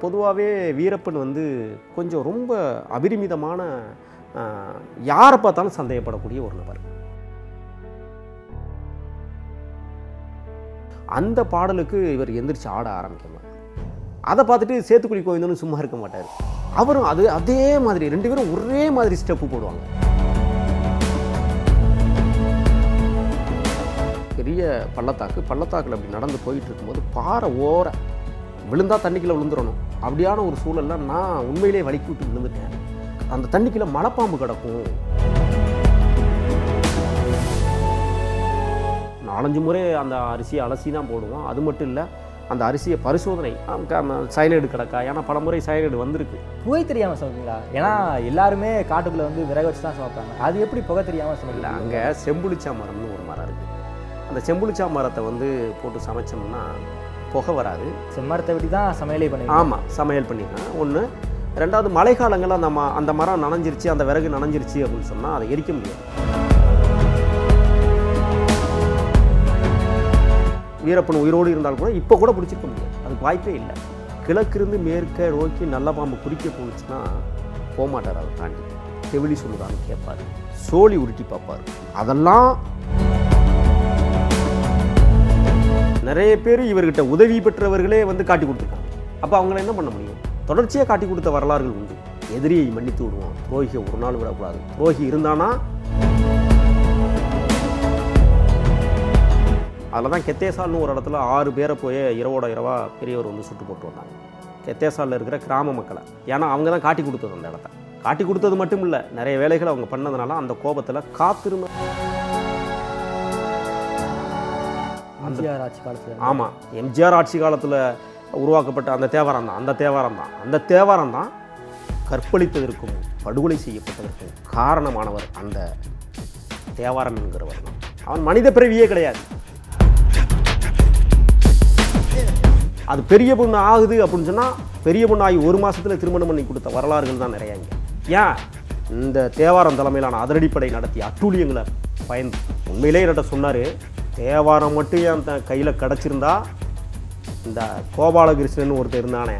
பொதுவாகவே வீரப்பன் வந்து கொஞ்சம் ரொம்ப அபிரிமிதமான யாரை பார்த்தாலும் சந்தேகப்படக்கூடிய ஒரு நபர் அந்த பாடலுக்கு இவர் எந்திரிச்சு ஆட ஆரம்பிக்கலாம் அதை பார்த்துட்டு சேத்துக்குடி கோவிந்தனும் சும்மா இருக்க மாட்டார் அவரும் அது அதே மாதிரி ரெண்டு பேரும் ஒரே மாதிரி ஸ்டெப்பு போடுவாங்க பெரிய பள்ளத்தாக்கு பள்ளத்தாக்கில் அப்படி நடந்து போயிட்டு இருக்கும்போது பாறை ஓர விழுந்தால் தண்ணிக்குள்ளே விழுந்துடணும் அப்படியான ஒரு சூழலில் நான் உண்மையிலே வலிக்கு விட்டு விழுந்துட்டேன் அந்த தண்ணிக்குள்ளே மலைப்பாம்பு கிடக்கும் நாலஞ்சு முறை அந்த அரிசியை அலசி தான் போடுவோம் அது மட்டும் இல்லை அந்த அரிசியை பரிசோதனை சைனைடு கிடக்கா ஏன்னா பல முறை சைனைடு வந்திருக்கு புகை தெரியாமல் சொல்லுங்களா ஏன்னா எல்லாருமே காட்டுக்குள்ளே வந்து விறகு வச்சு தான் சமைப்பாங்க அது எப்படி புகை தெரியாமல் சமைக்கல அங்கே செம்புளிச்சா மரம்னு ஒரு மரம் இருக்குது அந்த செம்புளிச்சா மரத்தை வந்து போட்டு சமைச்சோம்னா புகை வராது செம்மரத்தை விட்டு தான் சமையலே பண்ணி ஆமாம் சமையல் பண்ணிக்கலாம் ஒன்று ரெண்டாவது மழை காலங்களில் நம்ம அந்த மரம் நனைஞ்சிருச்சு அந்த விறகு நனைஞ்சிருச்சு அப்படின்னு சொன்னால் அதை எரிக்க முடியாது வீரப்பன் உயிரோடு இருந்தால் கூட இப்போ கூட பிடிச்சிருக்க முடியாது அதுக்கு வாய்ப்பே இல்லை கிழக்கிருந்து மேற்க நோக்கி நல்ல பாம்பு குறிக்க போச்சுன்னா போகமாட்டார் அதை தாண்டி செவிலி சொல்லுதான்னு கேட்பார் சோழி உருட்டி பார்ப்பார் அதெல்லாம் நிறைய பேர் இவர்கிட்ட உதவி பெற்றவர்களே வந்து காட்டி கொடுத்துருக்காங்க அப்போ அவங்கள என்ன பண்ண முடியும் தொடர்ச்சியாக காட்டி கொடுத்த வரலாறுகள் உண்டு எதிரியை மன்னித்து விடுவோம் துரோகியை ஒரு நாள் விடக்கூடாது துரோகி இருந்தானா அதில் தான் கெத்தேசால்னு ஒரு இடத்துல ஆறு பேரை போய் இரவோட இரவாக பெரியவர் வந்து சுட்டு போட்டு வந்தாங்க கெத்தேசாலில் இருக்கிற கிராம மக்களை ஏன்னா அவங்க தான் காட்டி கொடுத்தது அந்த இடத்த காட்டி கொடுத்தது மட்டும் இல்லை நிறைய வேலைகள் அவங்க பண்ணதுனால அந்த கோபத்தில் காத்திருந்தோம் எம்ஜிஆர் ஆட்சி காலத்தில் ஆமாம் எம்ஜிஆர் ஆட்சி காலத்தில் உருவாக்கப்பட்ட அந்த தேவாரம் தான் அந்த தேவாரம் தான் அந்த தேவாரம் தான் கற்பழித்ததற்கும் படுகொலை செய்யப்பட்டதற்கும் காரணமானவர் அந்த தேவாரம் என்கிறவர் தான் அவன் மனித பிறவியே கிடையாது அது பெரிய பொண்ணு ஆகுது அப்படின்னு சொன்னால் பெரிய பொண்ணு ஆகி ஒரு மாதத்தில் திருமணம் பண்ணி கொடுத்த வரலாறுகள் தான் நிறையா இங்கே ஏன் இந்த தேவாரம் தலைமையிலான அதிரடிப்படை நடத்திய அட்டூழியங்களை பயன் உண்மையிலே என்னட்ட சொன்னார் தேவாரம் மட்டும் என் த கையில் கிடச்சிருந்தா இந்த கோபாலகிருஷ்ணன் ஒருத்தர் இருந்தானே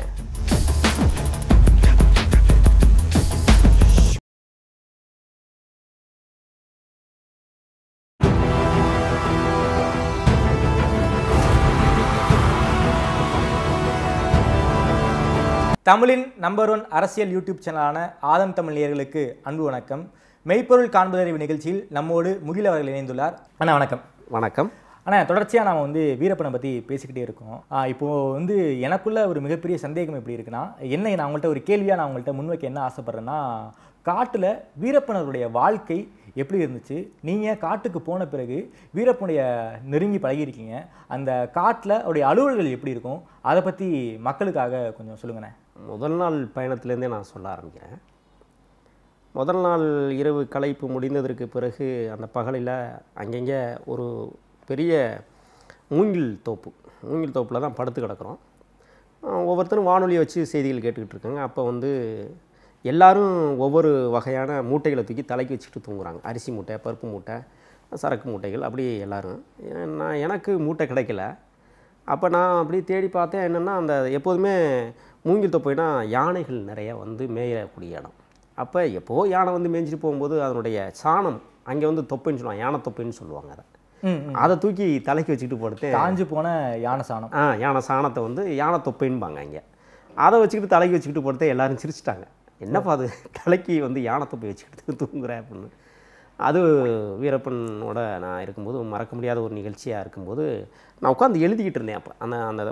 தமிழின் நம்பர் ஒன் அரசியல் யூடியூப் சேனலான ஆதம் தமிழ் நேயர்களுக்கு அன்பு வணக்கம் மெய்ப்பொருள் காண்பதறிவு நிகழ்ச்சியில் நம்மோடு முகில் அவர்கள் இணைந்துள்ளார் அண்ணா வணக்கம் வணக்கம் ஆனால் தொடர்ச்சியாக நாம் வந்து வீரப்பனை பற்றி பேசிக்கிட்டே இருக்கோம் இப்போது வந்து எனக்குள்ள ஒரு மிகப்பெரிய சந்தேகம் எப்படி இருக்குன்னா என்ன நான் அவங்கள்ட்ட ஒரு கேள்வியாக நான் உங்கள்கிட்ட முன்வைக்க என்ன ஆசைப்பட்றேன்னா காட்டில் வீரப்பனருடைய வாழ்க்கை எப்படி இருந்துச்சு நீங்கள் காட்டுக்கு போன பிறகு வீரப்பனுடைய நெருங்கி பழகியிருக்கீங்க அந்த காட்டில் அவருடைய அலுவல்கள் எப்படி இருக்கும் அதை பற்றி மக்களுக்காக கொஞ்சம் சொல்லுங்கண்ணே முதல் நாள் பயணத்துலேருந்தே நான் சொல்ல ஆரம்பிக்கிறேன் முதல் நாள் இரவு களைப்பு முடிந்ததற்கு பிறகு அந்த பகலில் அங்கங்கே ஒரு பெரிய மூங்கில் தோப்பு மூங்கில் தோப்பில் தான் படுத்து கிடக்கிறோம் ஒவ்வொருத்தரும் வானொலியை வச்சு செய்திகள் கேட்டுக்கிட்டு இருக்காங்க அப்போ வந்து எல்லோரும் ஒவ்வொரு வகையான மூட்டைகளை தூக்கி தலைக்கு வச்சுட்டு தூங்குறாங்க அரிசி மூட்டை பருப்பு மூட்டை சரக்கு மூட்டைகள் அப்படி எல்லோரும் நான் எனக்கு மூட்டை கிடைக்கல அப்போ நான் அப்படி தேடி பார்த்தேன் என்னென்னா அந்த எப்போதுமே மூங்கில் தொப்பைனா யானைகள் நிறையா வந்து மேயக்கூடிய இடம் அப்போ எப்போ யானை வந்து மேய்ஞ்சிட்டு போகும்போது அதனுடைய சாணம் அங்கே வந்து தொப்புன்னு சொல்லுவாங்க யானை தொப்புன்னு சொல்லுவாங்க அதை அதை தூக்கி தலைக்கு வச்சுக்கிட்டு போடுத்து காஞ்சு போன யானை சாணம் ஆ யானை சாணத்தை வந்து யானை தொப்பைன்பாங்க அங்கே அதை வச்சுக்கிட்டு தலைக்கு வச்சுக்கிட்டு போடுத்து எல்லாரும் சிரிச்சிட்டாங்க என்னப்பா அது தலைக்கு வந்து யானை தொப்பை வச்சுக்கிட்டு தூங்குறேன் அப்படின்னு அது வீரப்பனோட நான் இருக்கும்போது மறக்க முடியாத ஒரு நிகழ்ச்சியாக இருக்கும்போது நான் உட்காந்து எழுதிக்கிட்டு இருந்தேன் அப்போ அந்த அந்த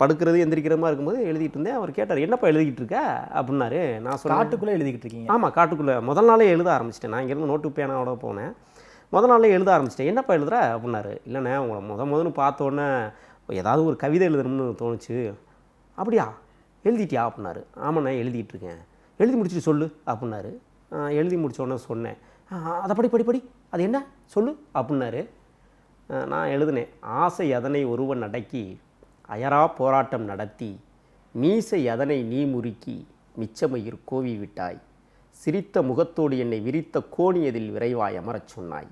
படுக்கிறது எந்திரிக்கிற மாதிரி இருக்கும்போது எழுதிட்டு இருந்தேன் அவர் கேட்டார் என்னப்பா எழுதிக்கிட்டு இருக்க அப்படின்னாரு நான் சொன்ன காட்டுக்குள்ளே எழுதிக்கிட்டு இருக்கீங்க ஆமாம் காட்டுக்குள்ளே முதல் நாளே எழுத ஆரம்பிச்சிட்டேன் நான் இங்கேருந்து நோட்டு பேனாவோட போனேன் முதல் நாளே எழுத ஆரம்பிச்சிட்டேன் என்னப்பா எழுதுற அப்படின்னாரு இல்லைண்ணே உங்களை முத முதன்னு பார்த்தோன்னே ஏதாவது ஒரு கவிதை எழுதணும்னு தோணுச்சு அப்படியா எழுதிட்டியா அப்படின்னாரு ஆமாண்ணே எழுதிட்டு இருக்கேன் எழுதி முடிச்சுட்டு சொல்லு அப்படின்னாரு எழுதி முடித்தோடனே சொன்னேன் அதை படி படி படி அது என்ன சொல்லு அப்படின்னாரு நான் எழுதினேன் ஆசை அதனை ஒருவன் அடக்கி அயரா போராட்டம் நடத்தி மீசை அதனை நீ முறுக்கி மிச்சமயிர் கோவி விட்டாய் சிரித்த முகத்தோடு என்னை விரித்த கோணியதில் விரைவாய் அமரச் சொன்னாய்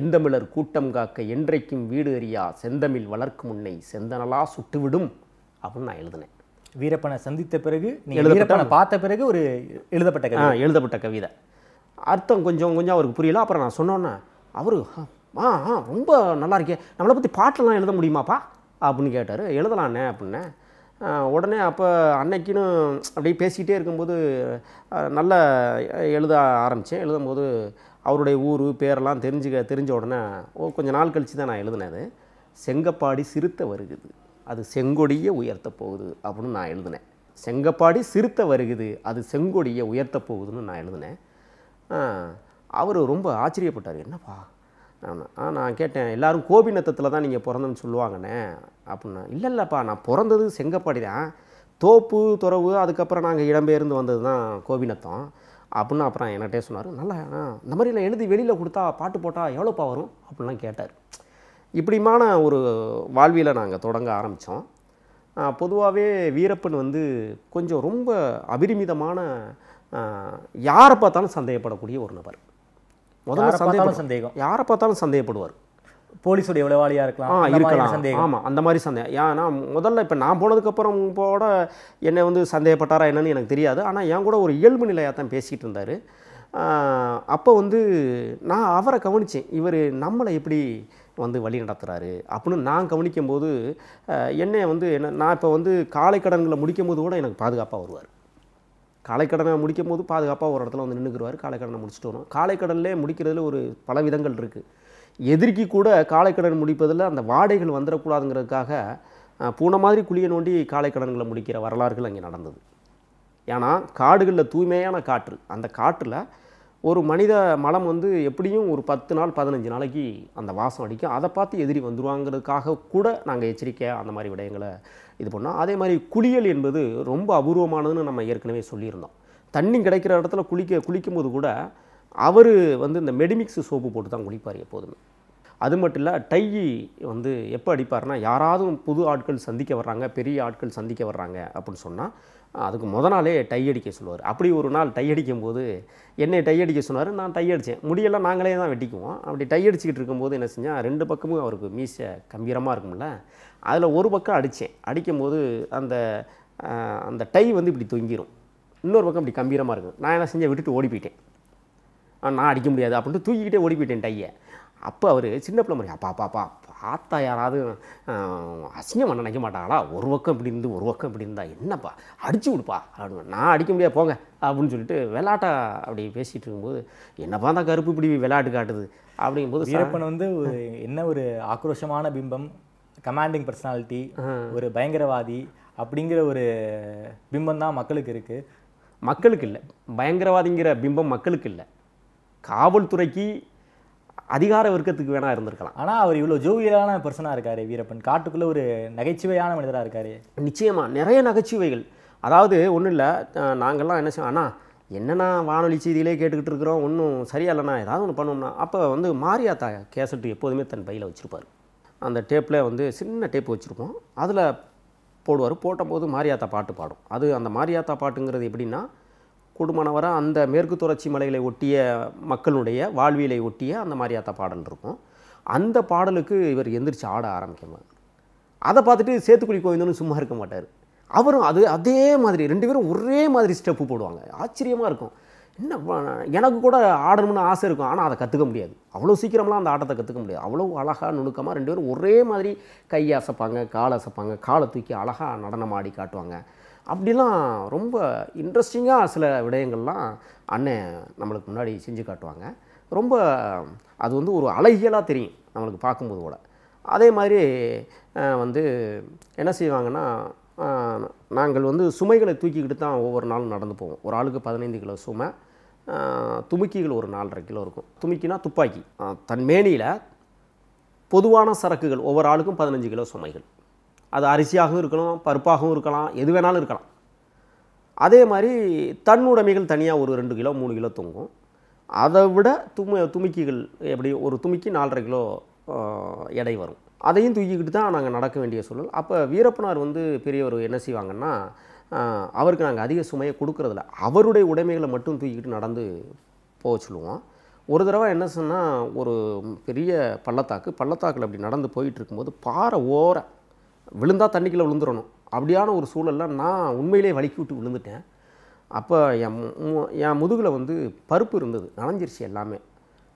எந்தமிழர் கூட்டம் காக்க என்றைக்கும் வீடு அறியா செந்தமிழ் வளர்க்கும் முன்னை செந்தனலா சுட்டுவிடும் அப்படின்னு நான் எழுதினேன் வீரப்பனை சந்தித்த பிறகு நீ எழுதப்பட்ட பார்த்த பிறகு ஒரு எழுதப்பட்ட கவிதை எழுதப்பட்ட கவிதை அர்த்தம் கொஞ்சம் கொஞ்சம் அவருக்கு புரியல அப்புறம் நான் சொன்னோன்னே அவர் ஆ ஆ ரொம்ப நல்லா இருக்கேன் நம்மளை பற்றி பாட்டெல்லாம் எழுத முடியுமாப்பா அப்படின்னு கேட்டார் எழுதலாண்ணே அப்படின்னே உடனே அப்போ அன்னைக்குன்னு அப்படியே பேசிக்கிட்டே இருக்கும்போது நல்லா எழுத ஆரம்பித்தேன் எழுதும்போது அவருடைய ஊர் பேரெல்லாம் தெரிஞ்சுக்க தெரிஞ்ச உடனே ஓ கொஞ்சம் நாள் கழித்து தான் நான் அது செங்கப்பாடி சிறுத்தை வருகுது அது செங்கொடியை உயர்த்த போகுது அப்படின்னு நான் எழுதினேன் செங்கப்பாடி சிறுத்தை வருகுது அது செங்கொடியை உயர்த்த போகுதுன்னு நான் எழுதினேன் அவர் ரொம்ப ஆச்சரியப்பட்டார் என்னப்பா நான் கேட்டேன் எல்லோரும் கோபிநத்தத்தில் தான் நீங்கள் பிறந்தன்னு சொல்லுவாங்கண்ணே அப்படின்னா இல்லை இல்லைப்பா நான் பிறந்தது செங்கப்பாடி தான் தோப்பு துறவு அதுக்கப்புறம் நாங்கள் இடம்பெயர்ந்து வந்தது தான் கோபிநத்தம் அப்படின்னு அப்புறம் என்கிட்டே சொன்னார் நல்லா இந்த நான் எழுதி வெளியில் கொடுத்தா பாட்டு போட்டால் எவ்வளோப்பா வரும் அப்படின்லாம் கேட்டார் இப்படிமான ஒரு வாழ்வியில் நாங்கள் தொடங்க ஆரம்பித்தோம் பொதுவாகவே வீரப்பன் வந்து கொஞ்சம் ரொம்ப அபரிமிதமான யாரை பார்த்தாலும் சந்தேகப்படக்கூடிய ஒரு நபர் முதல்ல சந்தேகம் சந்தேகம் யாரை பார்த்தாலும் சந்தேகப்படுவார் போலீஸுடைய உளவாளியாக இருக்கலாம் ஆ இருக்கலாம் சந்தேகம் ஆமாம் அந்த மாதிரி சந்தேகம் ஏன்னா முதல்ல இப்போ நான் போனதுக்கப்புறம் கூட என்னை வந்து சந்தேகப்பட்டாரா என்னன்னு எனக்கு தெரியாது ஆனால் என் கூட ஒரு இயல்பு நிலையாக தான் பேசிகிட்டு இருந்தார் அப்போ வந்து நான் அவரை கவனித்தேன் இவர் நம்மளை எப்படி வந்து வழி நடத்துகிறாரு அப்படின்னு நான் கவனிக்கும்போது என்னை வந்து என்ன நான் இப்போ வந்து காலை கடன்களை முடிக்கும் போது கூட எனக்கு பாதுகாப்பாக வருவார் காலைக்கடனை முடிக்கும் போது பாதுகாப்பாக ஒரு இடத்துல வந்து நின்றுக்குருவார் காலைக்கடனை முடிச்சுட்டு வரும் காலைக்கடனில் முடிக்கிறதுல ஒரு பல விதங்கள் இருக்குது எதிர்க்கி கூட காலைக்கடன் முடிப்பதில் அந்த வாடைகள் வந்துடக்கூடாதுங்கிறதுக்காக பூனை மாதிரி குழியை நோண்டி காலைக்கடன்களை முடிக்கிற வரலாறுகள் அங்கே நடந்தது ஏன்னா காடுகளில் தூய்மையான காற்று அந்த காற்றில் ஒரு மனித மலம் வந்து எப்படியும் ஒரு பத்து நாள் பதினஞ்சு நாளைக்கு அந்த வாசம் அடிக்கும் அதை பார்த்து எதிரி வந்துருவாங்கிறதுக்காக கூட நாங்கள் எச்சரிக்கையாக அந்த மாதிரி விடயங்களை இது பண்ணோம் அதே மாதிரி குளியல் என்பது ரொம்ப அபூர்வமானதுன்னு நம்ம ஏற்கனவே சொல்லியிருந்தோம் தண்ணி கிடைக்கிற இடத்துல குளிக்க குளிக்கும்போது கூட அவர் வந்து இந்த மெடிமிக்ஸ் சோப்பு போட்டு தான் குளிப்பார் எப்போதுமே அது மட்டும் இல்லை டை வந்து எப்போ அடிப்பார்னா யாராவது புது ஆட்கள் சந்திக்க வர்றாங்க பெரிய ஆட்கள் சந்திக்க வர்றாங்க அப்படின்னு சொன்னால் அதுக்கு முத நாளே டை அடிக்க சொல்லுவார் அப்படி ஒரு நாள் டை அடிக்கும் போது என்னை டை அடிக்க சொன்னார் நான் டை அடித்தேன் முடியெல்லாம் நாங்களே தான் வெட்டிக்குவோம் அப்படி டை அடிச்சுக்கிட்டு இருக்கும்போது என்ன செஞ்சால் ரெண்டு பக்கமும் அவருக்கு மீசை கம்பீரமாக இருக்கும்ல அதில் ஒரு பக்கம் அடித்தேன் அடிக்கும்போது அந்த அந்த டை வந்து இப்படி தொங்கிடும் இன்னொரு பக்கம் இப்படி கம்பீரமாக இருக்கும் நான் என்ன செஞ்சேன் விட்டுட்டு ஓடி போயிட்டேன் நான் அடிக்க முடியாது அப்படின்ட்டு தூக்கிக்கிட்டே ஓடி போயிட்டேன் டையை அப்போ அவர் சின்ன பிள்ளை மாதிரி அப்பா அப்பா பார்த்தா யாராவது அசிங்கம் நினைக்க மாட்டாங்களா ஒரு பக்கம் இப்படி இருந்து ஒரு பக்கம் இப்படி இருந்தால் என்னப்பா அடிச்சு விடுப்பா அப்படின்னு நான் அடிக்க முடியாது போங்க அப்படின்னு சொல்லிட்டு விளாட்டா அப்படி பேசிகிட்டு இருக்கும்போது என்னப்பா தான் கருப்பு இப்படி விளையாட்டு காட்டுது அப்படிங்கும்போது சிறப்பன் வந்து என்ன ஒரு ஆக்ரோஷமான பிம்பம் கமாண்டிங் பர்சனாலிட்டி ஒரு பயங்கரவாதி அப்படிங்கிற ஒரு பிம்பம் தான் மக்களுக்கு இருக்குது மக்களுக்கு இல்லை பயங்கரவாதிங்கிற பிம்பம் மக்களுக்கு இல்லை காவல்துறைக்கு அதிகார வர்க்கத்துக்கு வேணா இருந்திருக்கலாம் ஆனால் அவர் இவ்வளோ ஜோவியலான பர்சனாக இருக்காரு வீரப்பன் காட்டுக்குள்ளே ஒரு நகைச்சுவையான மனிதரா இருக்காரு நிச்சயமாக நிறைய நகைச்சுவைகள் அதாவது ஒன்றும் இல்லை நாங்கள்லாம் என்ன செய்வோம் ஆனால் என்னென்னா வானொலி செய்தியிலே கேட்டுக்கிட்டு இருக்கிறோம் ஒன்றும் சரியாயில்லைண்ணா ஏதாவது ஒன்று பண்ணோம்னா அப்போ வந்து மாரியாத்தா கேசட்டு எப்போதுமே தன் பையில் வச்சுருப்பார் அந்த டேப்பில் வந்து சின்ன டேப் வச்சுருப்போம் அதில் போடுவார் போட்டபோது மாரியாத்தா பாட்டு பாடும் அது அந்த மாரியாத்தா பாட்டுங்கிறது எப்படின்னா கூடுமானவரை அந்த மேற்கு தொடர்ச்சி மலைகளை ஒட்டிய மக்களுடைய வாழ்வியலை ஒட்டிய அந்த மாதிரியாத்த பாடல் இருக்கும் அந்த பாடலுக்கு இவர் எந்திரிச்சு ஆட ஆரம்பிக்கணும் அதை பார்த்துட்டு சேத்துக்குடி கோவிந்தனும் சும்மா இருக்க மாட்டார் அவரும் அது அதே மாதிரி ரெண்டு பேரும் ஒரே மாதிரி ஸ்டெப்பு போடுவாங்க ஆச்சரியமாக இருக்கும் என்ன எனக்கு கூட ஆடணும்னு ஆசை இருக்கும் ஆனால் அதை கற்றுக்க முடியாது அவ்வளோ சீக்கிரமெலாம் அந்த ஆட்டத்தை கற்றுக்க முடியாது அவ்வளோ அழகாக நுணுக்கமாக ரெண்டு பேரும் ஒரே மாதிரி கை அசைப்பாங்க கால் அசைப்பாங்க காலை தூக்கி அழகாக நடனம் ஆடி காட்டுவாங்க அப்படிலாம் ரொம்ப இன்ட்ரெஸ்டிங்காக சில விடயங்கள்லாம் அண்ணன் நம்மளுக்கு முன்னாடி செஞ்சு காட்டுவாங்க ரொம்ப அது வந்து ஒரு அழகியலாக தெரியும் நம்மளுக்கு பார்க்கும்போது கூட அதே மாதிரி வந்து என்ன செய்வாங்கன்னா நாங்கள் வந்து சுமைகளை தூக்கிக்கிட்டு தான் ஒவ்வொரு நாளும் நடந்து போவோம் ஒரு ஆளுக்கு பதினைந்து கிலோ சுமை துமுக்கிகள் ஒரு நாலரை கிலோ இருக்கும் துமுக்கினா துப்பாக்கி தன் மேனியில் பொதுவான சரக்குகள் ஒவ்வொரு ஆளுக்கும் பதினஞ்சு கிலோ சுமைகள் அது அரிசியாகவும் இருக்கலாம் பருப்பாகவும் இருக்கலாம் எது வேணாலும் இருக்கலாம் அதே மாதிரி தன்னுடைமைகள் தனியாக ஒரு ரெண்டு கிலோ மூணு கிலோ தூங்கும் அதை விட துமி துமிக்கிகள் எப்படி ஒரு துமிக்கி நாலரை கிலோ எடை வரும் அதையும் தூக்கிக்கிட்டு தான் நாங்கள் நடக்க வேண்டிய சூழல் அப்போ வீரப்பனார் வந்து பெரியவர் என்ன செய்வாங்கன்னா அவருக்கு நாங்கள் அதிக சுமையை கொடுக்குறதில்ல அவருடைய உடைமைகளை மட்டும் தூக்கிக்கிட்டு நடந்து போக சொல்லுவோம் ஒரு தடவை என்ன சொன்னால் ஒரு பெரிய பள்ளத்தாக்கு பள்ளத்தாக்கில் அப்படி நடந்து போயிட்டு இருக்கும்போது பாறை ஓர விழுந்தால் தண்ணிக்குள்ளே விழுந்துடணும் அப்படியான ஒரு சூழலில் நான் உண்மையிலே வலிக்கி விட்டு விழுந்துட்டேன் அப்போ என் என் முதுகில் வந்து பருப்பு இருந்தது நனைஞ்சிருச்சு எல்லாமே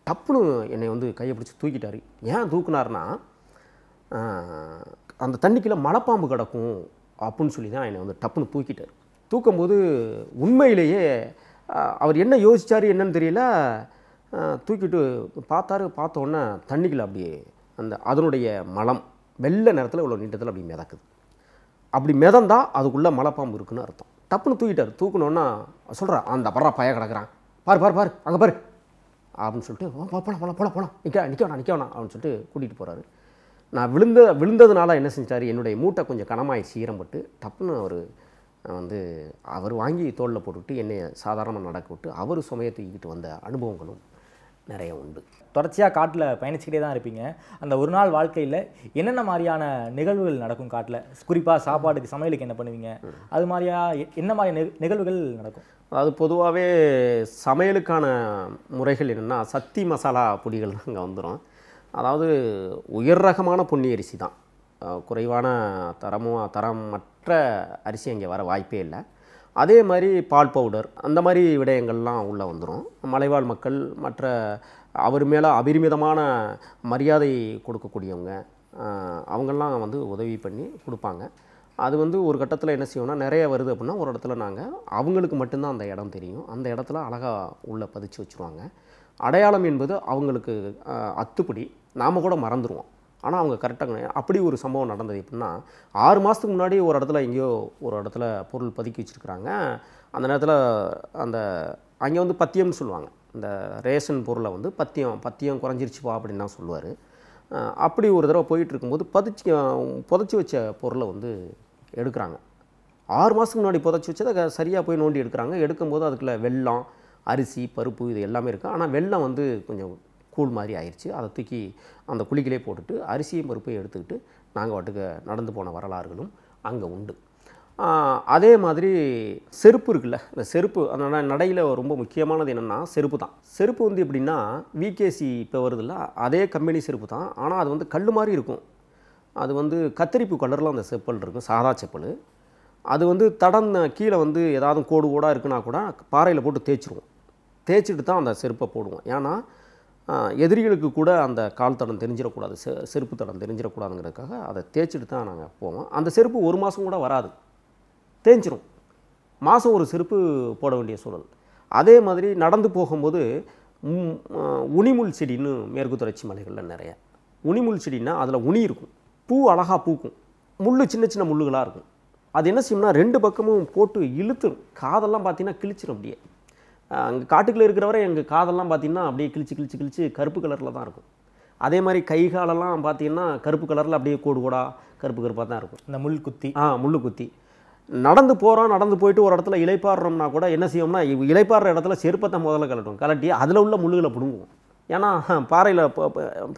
டப்புன்னு என்னை வந்து கையை பிடிச்சி தூக்கிட்டார் ஏன் தூக்குனார்னா அந்த தண்ணிக்குள்ளே மலைப்பாம்பு கிடக்கும் அப்புடின்னு சொல்லி தான் என்னை வந்து டப்புன்னு தூக்கிட்டார் தூக்கும்போது உண்மையிலேயே அவர் என்ன யோசித்தார் என்னன்னு தெரியல தூக்கிட்டு பார்த்தாரு பார்த்தோன்னே தண்ணிக்குள்ளே அப்படியே அந்த அதனுடைய மலம் வெள்ளை நேரத்தில் இவ்வளோ நீட்டத்தில் அப்படி மிதக்குது அப்படி மிதந்தால் அதுக்குள்ளே மலைப்பாம்பு இருக்குன்னு அர்த்தம் டப்புன்னு தூக்கிட்டார் தூக்கணுன்னா சொல்கிறா அந்த படுறா பய கிடக்கிறான் பார் பார் பார் அங்கே பாரு அப்படின்னு சொல்லிட்டு போகலாம் போகலாம் போகலாம் போகலாம் நிற்க நிற்க வேணாம் நிற்க வேணாம் அப்படின்னு சொல்லிட்டு கூட்டிகிட்டு போகிறாரு நான் விழுந்த விழுந்ததுனால என்ன செஞ்சார் என்னுடைய மூட்டை கொஞ்சம் கனமாகி சீரம்பட்டு டப்புன்னு அவர் வந்து அவர் வாங்கி தோளில் போட்டுவிட்டு என்னை சாதாரணமாக நடக்க விட்டு அவர் சுமையை தூக்கிக்கிட்டு வந்த அனுபவங்களும் நிறைய உண்டு தொடர்ச்சியாக காட்டில் பயணிச்சுக்கிட்டே தான் இருப்பீங்க அந்த ஒரு நாள் வாழ்க்கையில் என்னென்ன மாதிரியான நிகழ்வுகள் நடக்கும் காட்டில் குறிப்பாக சாப்பாடுக்கு சமையலுக்கு என்ன பண்ணுவீங்க அது மாதிரியா என்ன மாதிரி நிகழ்வுகள் நடக்கும் அது பொதுவாகவே சமையலுக்கான முறைகள் என்னென்னா சக்தி மசாலா பொடிகள் தான் இங்கே வந்துடும் அதாவது உயர் ரகமான பொன்னி அரிசி தான் குறைவான தரமும் தரம் மற்ற அரிசி அங்கே வர வாய்ப்பே இல்லை அதே மாதிரி பால் பவுடர் அந்த மாதிரி விடயங்கள்லாம் உள்ளே வந்துடும் மலைவாழ் மக்கள் மற்ற அவர் மேலே அபரிமிதமான மரியாதை கொடுக்கக்கூடியவங்க அவங்கெல்லாம் வந்து உதவி பண்ணி கொடுப்பாங்க அது வந்து ஒரு கட்டத்தில் என்ன செய்வோம்னா நிறைய வருது அப்படின்னா ஒரு இடத்துல நாங்கள் அவங்களுக்கு மட்டும்தான் அந்த இடம் தெரியும் அந்த இடத்துல அழகாக உள்ளே பதிச்சு வச்சுருவாங்க அடையாளம் என்பது அவங்களுக்கு அத்துப்படி நாம் கூட மறந்துடுவோம் ஆனால் அவங்க கரெக்டாக அப்படி ஒரு சம்பவம் நடந்தது எப்படின்னா ஆறு மாதத்துக்கு முன்னாடி ஒரு இடத்துல எங்கேயோ ஒரு இடத்துல பொருள் பதுக்கி வச்சுருக்குறாங்க அந்த நேரத்தில் அந்த அங்கே வந்து பத்தியம்னு சொல்லுவாங்க இந்த ரேஷன் பொருளை வந்து பத்தியம் பத்தியம் குறைஞ்சிருச்சுப்பா அப்படின்னு தான் சொல்லுவார் அப்படி ஒரு தடவை போயிட்டு இருக்கும்போது பதிச்சு புதைச்சி வச்ச பொருளை வந்து எடுக்கிறாங்க ஆறு மாதத்துக்கு முன்னாடி புதைச்சி வச்சதை சரியாக போய் நோண்டி எடுக்கிறாங்க எடுக்கும்போது அதுக்குள்ளே வெள்ளம் அரிசி பருப்பு இது எல்லாமே இருக்குது ஆனால் வெள்ளம் வந்து கொஞ்சம் கூழ் மாதிரி ஆயிடுச்சு அதை தூக்கி அந்த குழிக்கிலே போட்டுட்டு அரிசியும் பருப்பையும் எடுத்துக்கிட்டு நாங்கள் வாட்டுக்கு நடந்து போன வரலாறுகளும் அங்கே உண்டு அதே மாதிரி செருப்பு இருக்குல்ல இந்த செருப்பு அந்த நடையில் ரொம்ப முக்கியமானது என்னென்னா செருப்பு தான் செருப்பு வந்து எப்படின்னா விகேசி இப்போ வருதுல்ல அதே கம்பெனி செருப்பு தான் ஆனால் அது வந்து கல் மாதிரி இருக்கும் அது வந்து கத்தரிப்பு கலரில் அந்த செப்பல் இருக்கும் சாதா செப்பல் அது வந்து தடந்த கீழே வந்து ஏதாவது கோடு கோடாக இருக்குன்னா கூட பாறையில் போட்டு தேய்ச்சிருவோம் தேய்ச்சிட்டு தான் அந்த செருப்பை போடுவோம் ஏன்னா எதிரிகளுக்கு கூட அந்த கால் தடம் தெரிஞ்சிடக்கூடாது செ செருப்பு தடம் தெரிஞ்சிடக்கூடாதுங்கிறதுக்காக அதை தேய்ச்சிட்டு தான் நாங்கள் போவோம் அந்த செருப்பு ஒரு மாதம் கூட வராது தேய்ச்சிரும் மாதம் ஒரு செருப்பு போட வேண்டிய சூழல் அதே மாதிரி நடந்து போகும்போது உனிமுள் செடின்னு மேற்கு தொடர்ச்சி மலைகளில் நிறைய உனிமுள் செடின்னா அதில் உனி இருக்கும் பூ அழகாக பூக்கும் முள் சின்ன சின்ன முள்ளுகளாக இருக்கும் அது என்ன செய்யும்னா ரெண்டு பக்கமும் போட்டு இழுத்துரும் காதெல்லாம் பார்த்தீங்கன்னா கிழிச்சிடும் அப்படியே அங்கே காட்டுக்குள்ளே இருக்கிறவரை எங்கள் காதெல்லாம் பார்த்திங்கன்னா அப்படியே கிழிச்சு கிழிச்சு கிழிச்சு கருப்பு கலரில் தான் இருக்கும் அதே மாதிரி கை காலெல்லாம் பார்த்திங்கன்னா கருப்பு கலரில் அப்படியே கோடு கோடாக கருப்பு கருப்பாக தான் இருக்கும் இந்த முள் குத்தி ஆ முள் குத்தி நடந்து போகிறோம் நடந்து போயிட்டு ஒரு இடத்துல இலைப்பாடுறோம்னா கூட என்ன செய்வோம்னா இலைப்பாடுற இடத்துல செருப்பத்தை முதல்ல கலட்டும் கலட்டி அதில் உள்ள முள்ளுகளை பிடுங்குவோம் ஏன்னா பாறையில்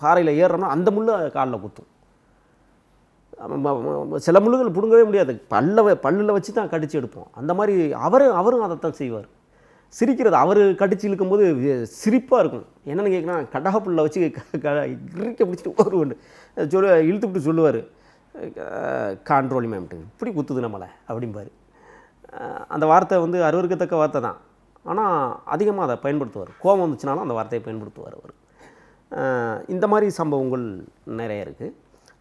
பாறையில் ஏறுறோம்னா அந்த முள்ளை காலில் குத்தும் சில முள்ளுகள் பிடுங்கவே முடியாது பல்ல பல்லில் வச்சு தான் கடிச்சு எடுப்போம் அந்த மாதிரி அவரும் அவரும் அதைத்தான் செய்வார் சிரிக்கிறது அவர் கடிச்சு இழுக்கும்போது சிரிப்பாக இருக்கும் என்னென்னு கடகா கடகப்புள்ள வச்சு கிரிக்க பிடிச்சிட்டு சொல்லு இழுத்து இழுத்துப்பிட்டு சொல்லுவார் கான்ட்ரோலி மேம்ட்டு இப்படி குத்துது நம்மளை அப்படிம்பார் அந்த வார்த்தை வந்து அருவருக்கத்தக்க வார்த்தை தான் ஆனால் அதிகமாக அதை பயன்படுத்துவார் கோபம் வந்துச்சுனாலும் அந்த வார்த்தையை பயன்படுத்துவார் அவர் இந்த மாதிரி சம்பவங்கள் நிறைய இருக்குது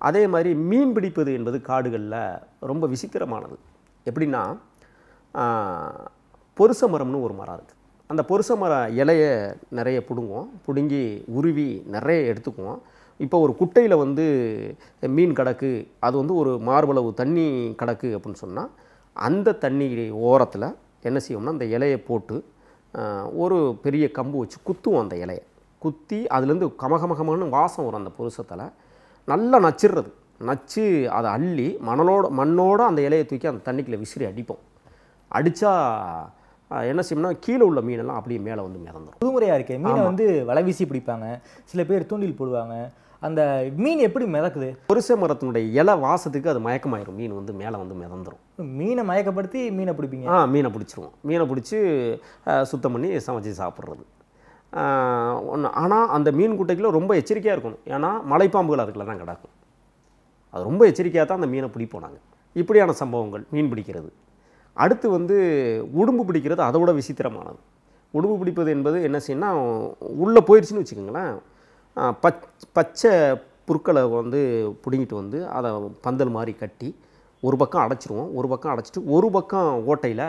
அதே மாதிரி மீன் பிடிப்பது என்பது காடுகளில் ரொம்ப விசித்திரமானது எப்படின்னா பொருச மரம்னு ஒரு மரம் இருக்குது அந்த பொருச மர இலையை நிறைய பிடுங்குவோம் பிடுங்கி உருவி நிறைய எடுத்துக்குவோம் இப்போ ஒரு குட்டையில் வந்து மீன் கடக்கு அது வந்து ஒரு மார்பளவு தண்ணி கடக்கு அப்படின்னு சொன்னால் அந்த தண்ணி ஓரத்தில் என்ன செய்வோம்னா அந்த இலையை போட்டு ஒரு பெரிய கம்பு வச்சு குத்துவோம் அந்த இலையை குத்தி அதுலேருந்து கமகமகமான வாசம் வரும் அந்த புருஷத்தில் நல்லா நச்சிடுறது நச்சு அதை அள்ளி மணலோட மண்ணோடு அந்த இலையை தூக்கி அந்த தண்ணிக்குள்ளே விசிறி அடிப்போம் அடித்தா என்ன செய்யணும்னா கீழே உள்ள மீனெல்லாம் அப்படியே மேலே வந்து மிதந்துடும் புதுமுறையாக இருக்கு மீனை வந்து வலை வீசி பிடிப்பாங்க சில பேர் தூண்டில் போடுவாங்க அந்த மீன் எப்படி மிதக்குது பொருச மரத்தினுடைய இலை வாசத்துக்கு அது மயக்கமாயிரும் மீன் வந்து மேலே வந்து மிதந்துடும் மீனை மயக்கப்படுத்தி மீனை பிடிப்பீங்க ஆ மீனை பிடிச்சிருவோம் மீனை பிடிச்சி சுத்தம் பண்ணி சமைச்சி சாப்பிட்றது ஒன்று ஆனால் அந்த மீன் குட்டைக்குள்ளே ரொம்ப எச்சரிக்கையாக இருக்கணும் ஏன்னா மலைப்பாம்புகள் அதுக்குள்ள தான் கிடக்கும் அது ரொம்ப எச்சரிக்கையாக தான் அந்த மீனை பிடிப்போம் நாங்கள் இப்படியான சம்பவங்கள் மீன் பிடிக்கிறது அடுத்து வந்து உடும்பு பிடிக்கிறது அதை விட விசித்திரமானது உடும்பு பிடிப்பது என்பது என்ன செய்யணும்னா உள்ளே போயிடுச்சுன்னு வச்சுக்கோங்களேன் பச் பச்சை புற்களை வந்து பிடுங்கிட்டு வந்து அதை பந்தல் மாதிரி கட்டி ஒரு பக்கம் அடைச்சிருவோம் ஒரு பக்கம் அடைச்சிட்டு ஒரு பக்கம் ஓட்டையில்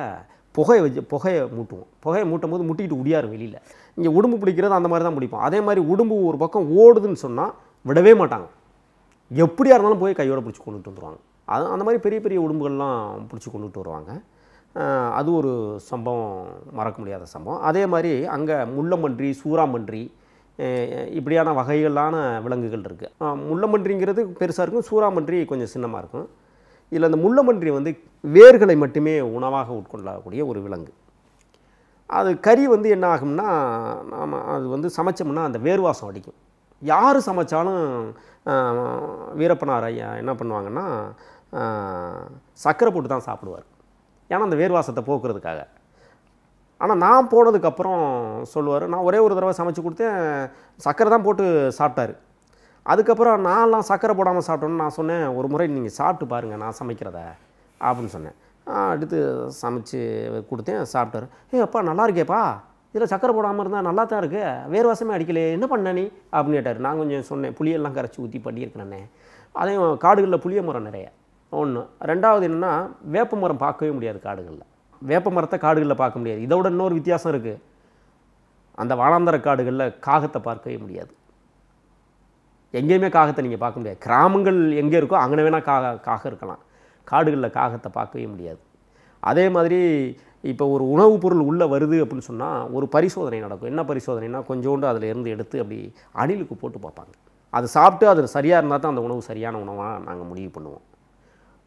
புகையை வச்சு புகையை மூட்டுவோம் புகையை மூட்டும் போது முட்டிக்கிட்டு உடியாரும் வெளியில் இங்கே உடும்பு பிடிக்கிறது அந்த மாதிரி தான் பிடிப்போம் அதே மாதிரி உடும்பு ஒரு பக்கம் ஓடுதுன்னு சொன்னால் விடவே மாட்டாங்க எப்படியா இருந்தாலும் போய் கையோடு பிடிச்சி கொண்டுட்டு வந்துடுவாங்க அது அந்த மாதிரி பெரிய பெரிய உடும்புகள்லாம் பிடிச்சி கொண்டுகிட்டு வருவாங்க அது ஒரு சம்பவம் மறக்க முடியாத சம்பவம் அதே மாதிரி அங்கே முள்ளம்பன்றி சூறாமன்றி இப்படியான வகைகளான விலங்குகள் இருக்குது முள்ளமன்றிங்கிறது பெருசாக இருக்கும் சூறாமன்றி கொஞ்சம் சின்னமாக இருக்கும் இதில் அந்த முள்ளமன்றி வந்து வேர்களை மட்டுமே உணவாக உட்கொள்ளக்கூடிய ஒரு விலங்கு அது கறி வந்து என்ன ஆகும்னா நாம் அது வந்து சமைச்சோம்னா அந்த வேர் வாசம் அடிக்கும் யார் சமைச்சாலும் வீரப்பனார் ஐயா என்ன பண்ணுவாங்கன்னா சர்க்கரை போட்டு தான் சாப்பிடுவார் ஏன்னா அந்த வேர்வாசத்தை போக்குறதுக்காக ஆனால் நான் போனதுக்கப்புறம் சொல்லுவார் நான் ஒரே ஒரு தடவை சமைச்சு கொடுத்தேன் சர்க்கரை தான் போட்டு சாப்பிட்டாரு அதுக்கப்புறம் நான்லாம் சர்க்கரை போடாமல் சாப்பிட்டோன்னு நான் சொன்னேன் ஒரு முறை நீங்கள் சாப்பிட்டு பாருங்கள் நான் சமைக்கிறத அப்படின்னு சொன்னேன் அடுத்து சமைச்சு கொடுத்தேன் சாப்பிட்டாரு ஏ அப்பா நல்லா இருக்கேப்பா இதில் சக்கரை போடாமல் இருந்தால் நல்லா தான் இருக்குது வேறு வாசமே அடிக்கலையே என்ன பண்ண நீ அப்படின்னு கேட்டார் நான் கொஞ்சம் சொன்னேன் புளியெல்லாம் கரைச்சி ஊற்றி பண்ணியிருக்கிறேன்னே அதையும் காடுகளில் புளிய மரம் நிறைய ஒன்று ரெண்டாவது என்னென்னா வேப்ப மரம் பார்க்கவே முடியாது காடுகளில் வேப்ப மரத்தை காடுகளில் பார்க்க முடியாது இதோட இன்னொரு வித்தியாசம் இருக்குது அந்த வாழாந்தர காடுகளில் காகத்தை பார்க்கவே முடியாது எங்கேயுமே காகத்தை நீங்கள் பார்க்க முடியாது கிராமங்கள் எங்கே இருக்கோ அங்கே வேணால் காக காகம் இருக்கலாம் காடுகளில் காகத்தை பார்க்கவே முடியாது அதே மாதிரி இப்போ ஒரு உணவுப் பொருள் உள்ளே வருது அப்படின்னு சொன்னால் ஒரு பரிசோதனை நடக்கும் என்ன பரிசோதனைனா கொஞ்சோண்டு அதில் இருந்து எடுத்து அப்படி அணிலுக்கு போட்டு பார்ப்பாங்க அது சாப்பிட்டு அது சரியாக இருந்தால் தான் அந்த உணவு சரியான உணவாக நாங்கள் முடிவு பண்ணுவோம்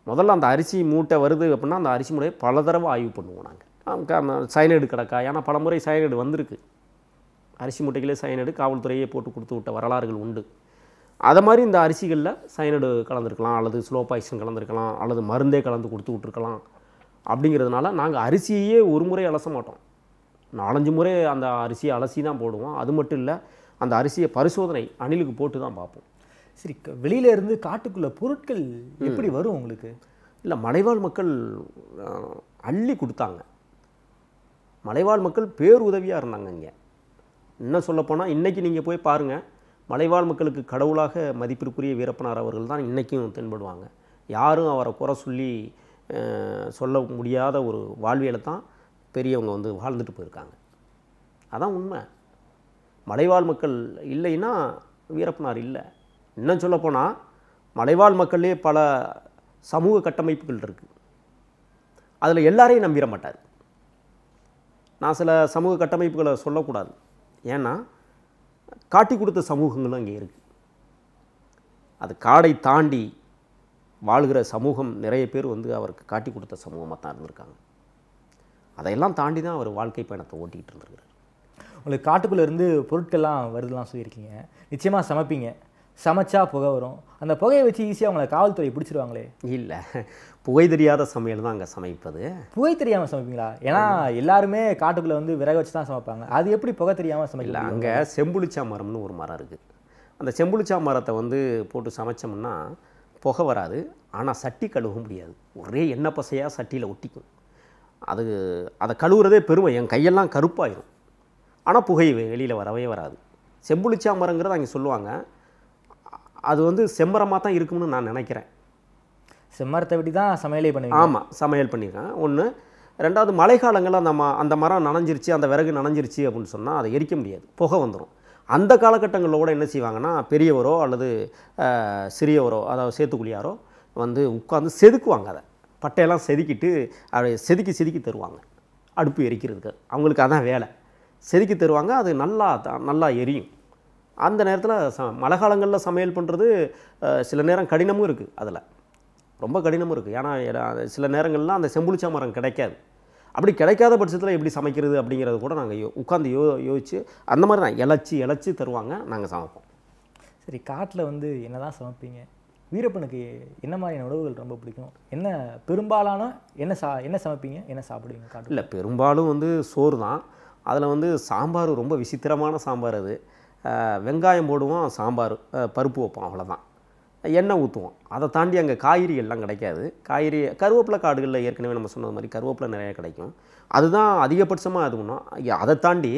முதல்ல அந்த அரிசி மூட்டை வருது அப்படின்னா அந்த அரிசி முறையை பல தடவை ஆய்வு பண்ணுவோம் நாங்கள் சைனைடு கிடக்கா ஏன்னா பல முறை சைனைடு வந்திருக்கு அரிசி மூட்டைகளே சைனைடு காவல்துறையே போட்டு கொடுத்து விட்ட வரலாறுகள் உண்டு அதை மாதிரி இந்த அரிசிகளில் சைனடு கலந்துருக்கலாம் அல்லது ஸ்லோ பாய்சன் கலந்துருக்கலாம் அல்லது மருந்தே கலந்து கொடுத்து விட்ருக்கலாம் அப்படிங்கிறதுனால நாங்கள் அரிசியே ஒரு முறை அலச மாட்டோம் நாலஞ்சு முறை அந்த அரிசியை அலசி தான் போடுவோம் அது மட்டும் இல்லை அந்த அரிசியை பரிசோதனை அணிலுக்கு போட்டு தான் பார்ப்போம் சரி வெளியிலேருந்து காட்டுக்குள்ளே பொருட்கள் எப்படி வரும் உங்களுக்கு இல்லை மலைவாழ் மக்கள் அள்ளி கொடுத்தாங்க மலைவாழ் மக்கள் பேருதவியாக இருந்தாங்க இங்கே என்ன சொல்லப்போனால் இன்றைக்கி நீங்கள் போய் பாருங்கள் மலைவாழ் மக்களுக்கு கடவுளாக மதிப்பிற்குரிய வீரப்பனார் அவர்கள் தான் இன்றைக்கும் தென்படுவாங்க யாரும் அவரை குறை சொல்லி சொல்ல முடியாத ஒரு வாழ்வியலை தான் பெரியவங்க வந்து வாழ்ந்துட்டு போயிருக்காங்க அதான் உண்மை மலைவாழ் மக்கள் இல்லைன்னா வீரப்பனார் இல்லை இன்னும் சொல்லப்போனால் மலைவாழ் மக்களே பல சமூக கட்டமைப்புகள் இருக்குது அதில் எல்லாரையும் நம்பிட மாட்டார் நான் சில சமூக கட்டமைப்புகளை சொல்லக்கூடாது ஏன்னா காட்டி கொடுத்த சமூகங்களும் அங்கே இருக்குது அது காடை தாண்டி வாழ்கிற சமூகம் நிறைய பேர் வந்து அவருக்கு காட்டி கொடுத்த சமூகமாக தான் இருந்திருக்காங்க அதையெல்லாம் தாண்டி தான் அவர் வாழ்க்கை பயணத்தை ஓட்டிகிட்டு இருந்திருக்கிறார் உங்களுக்கு காட்டுக்குள்ளேருந்து பொருட்கள்லாம் வருதுலாம் சொல்லியிருக்கீங்க நிச்சயமாக சமைப்பீங்க சமைச்சா புகை வரும் அந்த புகையை வச்சு ஈஸியாக அவங்களை காவல்துறை பிடிச்சிருவாங்களே இல்லை புகை தெரியாத சமையல் தான் அங்கே சமைப்பது புகை தெரியாமல் சமைப்பீங்களா ஏன்னா எல்லாருமே காட்டுக்குள்ளே வந்து விறகு வச்சு தான் சமைப்பாங்க அது எப்படி புகை தெரியாமல் சமைக்கல அங்கே செம்புளிச்சா மரம்னு ஒரு மரம் இருக்குது அந்த செம்புளிச்சா மரத்தை வந்து போட்டு சமைச்சோம்னா புகை வராது ஆனால் சட்டி கழுவ முடியாது ஒரே எண்ணெய் பசையாக சட்டியில் ஒட்டிக்கும் அது அதை கழுவுறதே பெருமை என் கையெல்லாம் கருப்பாயிடும் ஆனால் புகை வெளியில் வரவே வராது செம்புளிச்சா மரங்கிறத அங்கே சொல்லுவாங்க அது வந்து செம்மரமாக தான் இருக்கும்னு நான் நினைக்கிறேன் செம்மரத்தை விட்டு தான் சமையலே பண்ணி ஆமாம் சமையல் பண்ணிடுறேன் ஒன்று ரெண்டாவது மழைக்காலங்களில் அந்த ம அந்த மரம் நனைஞ்சிருச்சு அந்த விறகு நனைஞ்சிருச்சு அப்படின்னு சொன்னால் அதை எரிக்க முடியாது புகை வந்துடும் அந்த கூட என்ன செய்வாங்கன்னா பெரியவரோ அல்லது சிறியவரோ அதாவது சேத்துக்குழியாரோ வந்து உட்காந்து செதுக்குவாங்க அதை பட்டையெல்லாம் செதுக்கிட்டு அதை செதுக்கி செதுக்கி தருவாங்க அடுப்பு எரிக்கிறதுக்கு அவங்களுக்கு அதான் வேலை செதுக்கி தருவாங்க அது நல்லா நல்லா எரியும் அந்த நேரத்தில் ச மழை காலங்களில் சமையல் பண்ணுறது சில நேரம் கடினமும் இருக்குது அதில் ரொம்ப கடினமும் இருக்குது ஏன்னா சில நேரங்கள்லாம் அந்த செம்புளிச்சா மரம் கிடைக்காது அப்படி கிடைக்காத பட்சத்தில் எப்படி சமைக்கிறது அப்படிங்கிறத கூட நாங்கள் யோ உட்காந்து யோ யோசிச்சு அந்த மாதிரி தான் இலச்சி இலச்சி தருவாங்க நாங்கள் சமைப்போம் சரி காட்டில் வந்து என்ன தான் சமைப்பீங்க வீரப்பனுக்கு என்ன மாதிரியான உணவுகள் ரொம்ப பிடிக்கும் என்ன பெரும்பாலான என்ன சா என்ன சமைப்பீங்க என்ன சாப்பிடுவீங்க காட்டில் இல்லை பெரும்பாலும் வந்து சோறு தான் அதில் வந்து சாம்பார் ரொம்ப விசித்திரமான சாம்பார் அது வெங்காயம் போடுவோம் சாம்பார் பருப்பு வைப்போம் அவ்வளோதான் எண்ணெய் ஊற்றுவோம் அதை தாண்டி அங்கே காய்கறிகள்லாம் கிடைக்காது காய்கறி கருவேப்பிலை காடுகளில் ஏற்கனவே நம்ம சொன்னது மாதிரி கருவேப்பிலை நிறைய கிடைக்கும் அதுதான் அதிகபட்சமாக அது ஒன்றும் அதை தாண்டி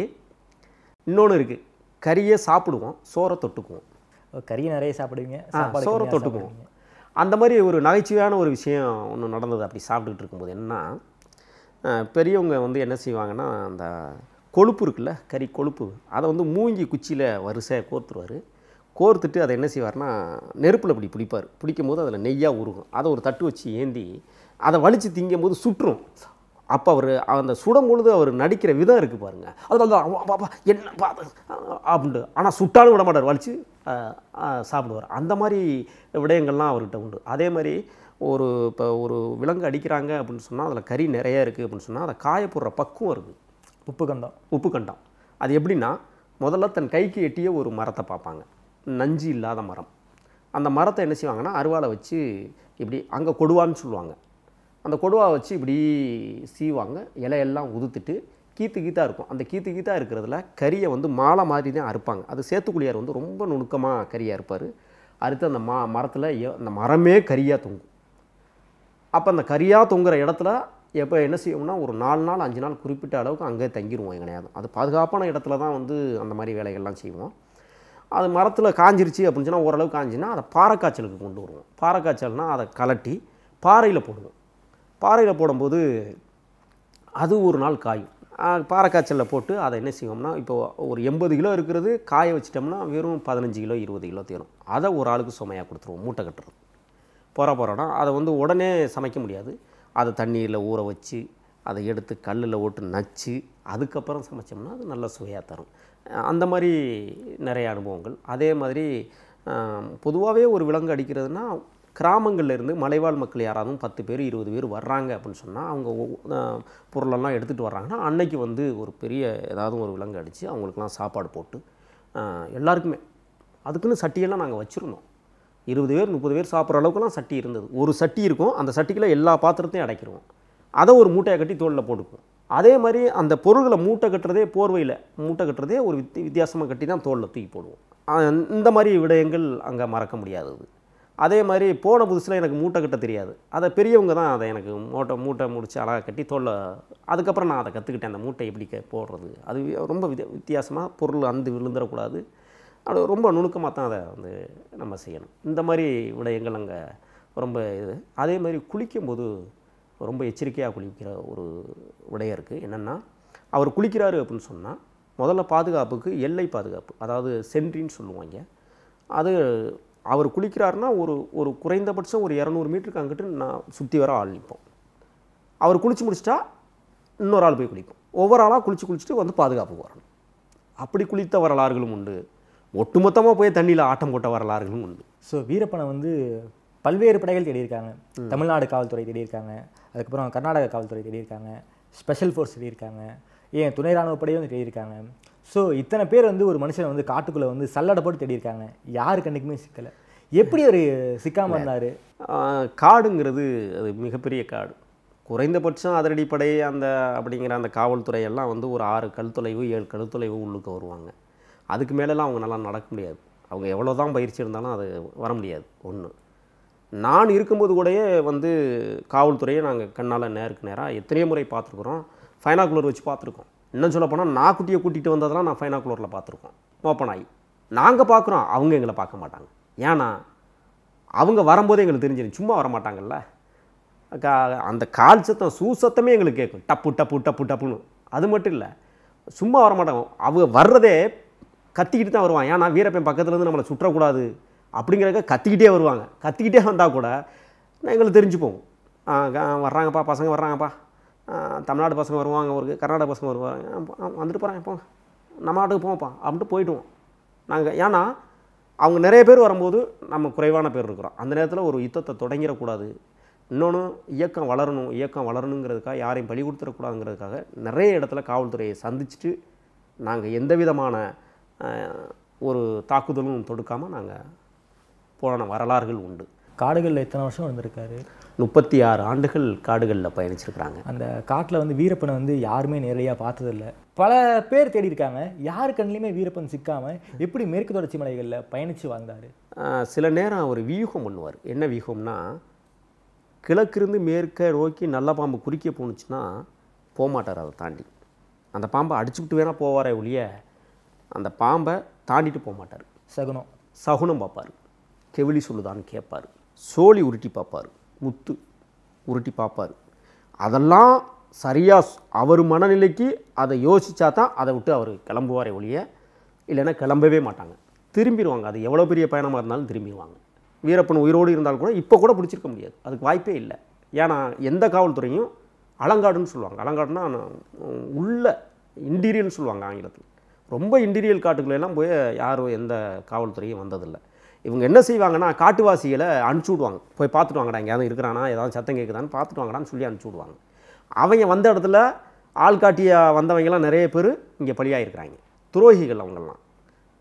இன்னொன்று இருக்குது கறியை சாப்பிடுவோம் சோறை தொட்டுக்குவோம் கறியை நிறைய சாப்பிடுவீங்க சோறை தொட்டுக்குவோம் அந்த மாதிரி ஒரு நகைச்சுவையான ஒரு விஷயம் ஒன்று நடந்தது அப்படி சாப்பிட்டுக்கிட்டு இருக்கும்போது என்னென்னா பெரியவங்க வந்து என்ன செய்வாங்கன்னா அந்த கொழுப்பு இருக்குல்ல கறி கொழுப்பு அதை வந்து மூங்கி குச்சியில் வரிசையாக கோர்த்துருவார் கோர்த்துட்டு அதை என்ன செய்வார்னா நெருப்பில் இப்படி பிடிப்பார் பிடிக்கும் போது அதில் நெய்யாக உருகும் அதை ஒரு தட்டு வச்சு ஏந்தி அதை வலித்து திங்கும் போது சுற்றும் அப்போ அவர் அந்த சுடும் பொழுது அவர் நடிக்கிற விதம் இருக்குது பாருங்கள் அதில் பாப்பா என்ன அப்படின்ட்டு ஆனால் சுட்டாலும் விட மாட்டார் வலித்து சாப்பிடுவார் அந்த மாதிரி விடயங்கள்லாம் அவர்கிட்ட உண்டு அதே மாதிரி ஒரு இப்போ ஒரு விலங்கு அடிக்கிறாங்க அப்படின்னு சொன்னால் அதில் கறி நிறையா இருக்குது அப்படின்னு சொன்னால் அதை காயப்படுற பக்குவம் இருக்குது உப்பு கண்டம் உப்பு கண்டம் அது எப்படின்னா முதல்ல தன் கைக்கு எட்டிய ஒரு மரத்தை பார்ப்பாங்க நஞ்சு இல்லாத மரம் அந்த மரத்தை என்ன செய்வாங்கன்னா அருவாலை வச்சு இப்படி அங்கே கொடுவான்னு சொல்லுவாங்க அந்த கொடுவா வச்சு இப்படி சீவாங்க இலையெல்லாம் உதுத்துட்டு கீத்து கீத்தாக இருக்கும் அந்த கீத்து கீத்தாக இருக்கிறதுல கறியை வந்து மாலை மாதிரி தான் அறுப்பாங்க அது சேத்துக்குழியார் வந்து ரொம்ப நுணுக்கமாக கறியாக இருப்பார் அறுத்து அந்த மா மரத்தில் அந்த மரமே கறியாக தொங்கும் அப்போ அந்த கறியாக தொங்குகிற இடத்துல எப்போ என்ன செய்வோம்னா ஒரு நாலு நாள் அஞ்சு நாள் குறிப்பிட்ட அளவுக்கு அங்கே தங்கிடுவோம் எங்கனையாவது அது பாதுகாப்பான இடத்துல தான் வந்து அந்த மாதிரி வேலைகள்லாம் செய்வோம் அது மரத்தில் காஞ்சிருச்சு அப்படின்னு சொன்னால் ஓரளவுக்கு காஞ்சின்னா அதை பாறைக்காய்ச்சலுக்கு கொண்டு வருவோம் பாறைக்காய்ச்சல்னால் அதை கலட்டி பாறையில் போடுவோம் பாறையில் போடும்போது அது ஒரு நாள் காயும் பாறைக்காய்ச்சலில் போட்டு அதை என்ன செய்வோம்னா இப்போ ஒரு எண்பது கிலோ இருக்கிறது காய வச்சிட்டோம்னா வெறும் பதினஞ்சு கிலோ இருபது கிலோ தேரும் அதை ஒரு ஆளுக்கு சுமையாக கொடுத்துருவோம் மூட்டை கட்டுறது போகிற போகிறோன்னா அதை வந்து உடனே சமைக்க முடியாது அதை தண்ணியில் ஊற வச்சு அதை எடுத்து கல்லில் ஓட்டு நச்சு அதுக்கப்புறம் சமைச்சோம்னா அது நல்ல சுவையாக தரும் அந்த மாதிரி நிறைய அனுபவங்கள் அதே மாதிரி பொதுவாகவே ஒரு விலங்கு அடிக்கிறதுனா கிராமங்கள்லேருந்து மலைவாழ் மக்கள் யாராவது பத்து பேர் இருபது பேர் வர்றாங்க அப்படின்னு சொன்னால் அவங்க பொருளெல்லாம் எடுத்துகிட்டு வர்றாங்கன்னா அன்னைக்கு வந்து ஒரு பெரிய ஏதாவது ஒரு விலங்கு அடித்து அவங்களுக்குலாம் சாப்பாடு போட்டு எல்லாருக்குமே அதுக்குன்னு சட்டியெல்லாம் நாங்கள் வச்சுருந்தோம் இருபது பேர் முப்பது பேர் சாப்பிட்ற அளவுக்குலாம் சட்டி இருந்தது ஒரு சட்டி இருக்கும் அந்த சட்டிக்குள்ளே எல்லா பாத்திரத்தையும் அடைக்கிறோம் அதை ஒரு மூட்டையை கட்டி தோளில் போட்டுக்குவோம் அதே மாதிரி அந்த பொருள்களை மூட்டை கட்டுறதே போர்வையில் மூட்டை கட்டுறதே ஒரு வித்தி வித்தியாசமாக கட்டி தான் தோளில் தூக்கி போடுவோம் இந்த மாதிரி விடயங்கள் அங்கே மறக்க முடியாதது அதே மாதிரி போன புதுசில் எனக்கு மூட்டை கட்ட தெரியாது அதை பெரியவங்க தான் அதை எனக்கு மூட்டை மூட்டை முடித்து அழகாக கட்டி தோலை அதுக்கப்புறம் நான் அதை கற்றுக்கிட்டேன் அந்த மூட்டை எப்படி போடுறது அது ரொம்ப வித்தியாசமாக பொருள் அந்து விழுந்துடக்கூடாது அது ரொம்ப நுணுக்கமாக தான் அதை வந்து நம்ம செய்யணும் இந்த மாதிரி விடயங்கள் அங்கே ரொம்ப இது அதே மாதிரி குளிக்கும்போது ரொம்ப எச்சரிக்கையாக குளிக்கிற ஒரு விடையம் இருக்குது என்னென்னா அவர் குளிக்கிறாரு அப்படின்னு சொன்னால் முதல்ல பாதுகாப்புக்கு எல்லை பாதுகாப்பு அதாவது சென்ட்ரின்னு சொல்லுவாங்க அது அவர் குளிக்கிறாருன்னா ஒரு ஒரு குறைந்தபட்சம் ஒரு இரநூறு மீட்டருக்கு அங்கிட்டு நான் சுற்றி வர ஆள் நிற்போம் அவர் குளித்து முடிச்சிட்டா இன்னொரு ஆள் போய் குளிப்போம் ஒவ்வொரு ஆளாக குளித்து குளிச்சுட்டு வந்து பாதுகாப்புக்கு வரணும் அப்படி குளித்த வரலாறுகளும் உண்டு ஒட்டுமொத்தமாக போய் தண்ணியில் ஆட்டம் போட்ட வரலாறுகளும் உண்டு ஸோ வீரப்பனை வந்து பல்வேறு படைகள் தேடியிருக்காங்க தமிழ்நாடு காவல்துறை தேடியிருக்காங்க அதுக்கப்புறம் கர்நாடக காவல்துறை தேடியிருக்காங்க ஸ்பெஷல் ஃபோர்ஸ் தேடியிருக்காங்க ஏன் துணை இராணுவ படையும் வந்து தேடியிருக்காங்க ஸோ இத்தனை பேர் வந்து ஒரு மனுஷனை வந்து காட்டுக்குள்ளே வந்து சல்லடை போட்டு தேடியிருக்காங்க யாரு கண்ணுக்குமே சிக்கலை எப்படி ஒரு சிக்காமல் இருந்தார் காடுங்கிறது அது மிகப்பெரிய காடு குறைந்தபட்சம் அதிரடிப்படை அந்த அப்படிங்கிற அந்த காவல்துறையெல்லாம் வந்து ஒரு ஆறு தொலைவு ஏழு கழுத்தொலைவு உள்ளுக்கு வருவாங்க அதுக்கு மேலெலாம் நல்லா நடக்க முடியாது அவங்க எவ்வளோ தான் பயிற்சி இருந்தாலும் அது வர முடியாது ஒன்று நான் இருக்கும்போது கூடயே வந்து காவல்துறையை நாங்கள் கண்ணால் நேருக்கு நேராக எத்தனையோ முறை பார்த்துருக்குறோம் ஃபைனாக்குலர் வச்சு பார்த்துருக்கோம் இன்னும் சொல்லப்போனால் நான் குட்டியை கூட்டிகிட்டு வந்ததெல்லாம் நான் ஃபைனாக்குலரில் பார்த்துருக்கோம் ஓப்பன் ஆகி நாங்கள் பார்க்குறோம் அவங்க எங்களை பார்க்க மாட்டாங்க ஏன்னா அவங்க வரும்போதே எங்களுக்கு தெரிஞ்சிடும் சும்மா வர கா அந்த கால் சத்தம் சூசத்தமே எங்களுக்கு கேட்கும் டப்பு டப்பு டப்பு டப்புன்னு அது மட்டும் இல்லை சும்மா வரமாட்டாங்க அவங்க வர்றதே கத்திக்கிட்டு தான் வருவான் ஏன்னா வீரப்பன் பக்கத்துலேருந்து நம்மளை சுற்றக்கூடாது அப்படிங்கிறக்க கத்திக்கிட்டே வருவாங்க கத்திக்கிட்டே வந்தால் கூட எங்களுக்கு தெரிஞ்சு வர்றாங்கப்பா பசங்க வர்றாங்கப்பா தமிழ்நாடு பசங்க வருவாங்க ஒரு கர்நாடக பசங்க வருவாங்க வந்துட்டு போகிறேன் இப்போ நம்ம நாட்டுக்கு போவோம்ப்பா அப்படின்ட்டு போயிடுவோம் நாங்கள் ஏன்னா அவங்க நிறைய பேர் வரும்போது நம்ம குறைவான பேர் இருக்கிறோம் அந்த நேரத்தில் ஒரு யுத்தத்தை தொடங்கிடக்கூடாது இன்னொன்று இயக்கம் வளரணும் இயக்கம் வளரணுங்கிறதுக்காக யாரையும் பலி கொடுத்துடக்கூடாதுங்கிறதுக்காக நிறைய இடத்துல காவல்துறையை சந்திச்சுட்டு நாங்கள் எந்த விதமான ஒரு தாக்குதலும் தொடுக்காமல் நாங்கள் போன வரலாறுகள் உண்டு காடுகளில் எத்தனை வருஷம் வந்திருக்காரு முப்பத்தி ஆறு ஆண்டுகள் காடுகளில் பயணிச்சிருக்கிறாங்க அந்த காட்டில் வந்து வீரப்பனை வந்து யாருமே நேரடியாக பார்த்ததில்ல பல பேர் தேடி இருக்காங்க யாரு கண்ணிலையுமே வீரப்பன் சிக்காமல் எப்படி மேற்கு தொடர்ச்சி மலைகளில் பயணித்து வந்தார் சில நேரம் அவர் வியூகம் பண்ணுவார் என்ன வியூகம்னா கிழக்கிருந்து மேற்க நோக்கி நல்ல பாம்பு குறிக்க போணுச்சுன்னா போகமாட்டார் அதை தாண்டி அந்த பாம்பை அடிச்சுக்கிட்டு வேணால் போவாரே ஒழிய அந்த பாம்பை தாண்டிட்டு போக மாட்டார் சகுனம் சகுனம் பார்ப்பார் கெவிலி சொல்லுதான்னு கேட்பார் சோழி உருட்டி பார்ப்பார் முத்து உருட்டி பார்ப்பார் அதெல்லாம் சரியாக அவர் மனநிலைக்கு அதை யோசித்தா தான் அதை விட்டு அவர் கிளம்புவாரே ஒழிய இல்லைன்னா கிளம்பவே மாட்டாங்க திரும்பிடுவாங்க அது எவ்வளோ பெரிய பயணமாக இருந்தாலும் திரும்பிடுவாங்க வீரப்பன் உயிரோடு இருந்தால் கூட இப்போ கூட பிடிச்சிருக்க முடியாது அதுக்கு வாய்ப்பே இல்லை ஏன்னா எந்த காவல்துறையும் அலங்காடுன்னு சொல்லுவாங்க அலங்காடுன்னா உள்ள இன்டீரியர்னு சொல்லுவாங்க ஆங்கிலத்தில் ரொம்ப இன்டீரியல் காட்டுக்குள்ளெல்லாம் போய் யாரும் எந்த காவல்துறையும் வந்ததில்லை இவங்க என்ன செய்வாங்கன்னா காட்டுவாசிகளை அனுப்பிச்சி விடுவாங்க போய் பார்த்துட்டு வாங்கடா எங்கேயாவது இருக்கிறானா ஏதாவது சத்தம் கேட்குதான்னு பார்த்துட்டு வாங்கடான்னு சொல்லி அனுப்பிச்சி விடுவாங்க அவங்க வந்த இடத்துல ஆள் காட்டிய வந்தவங்கெல்லாம் நிறைய பேர் இங்கே பலியாயிருக்கிறாங்க துரோகிகள் அவங்கெல்லாம்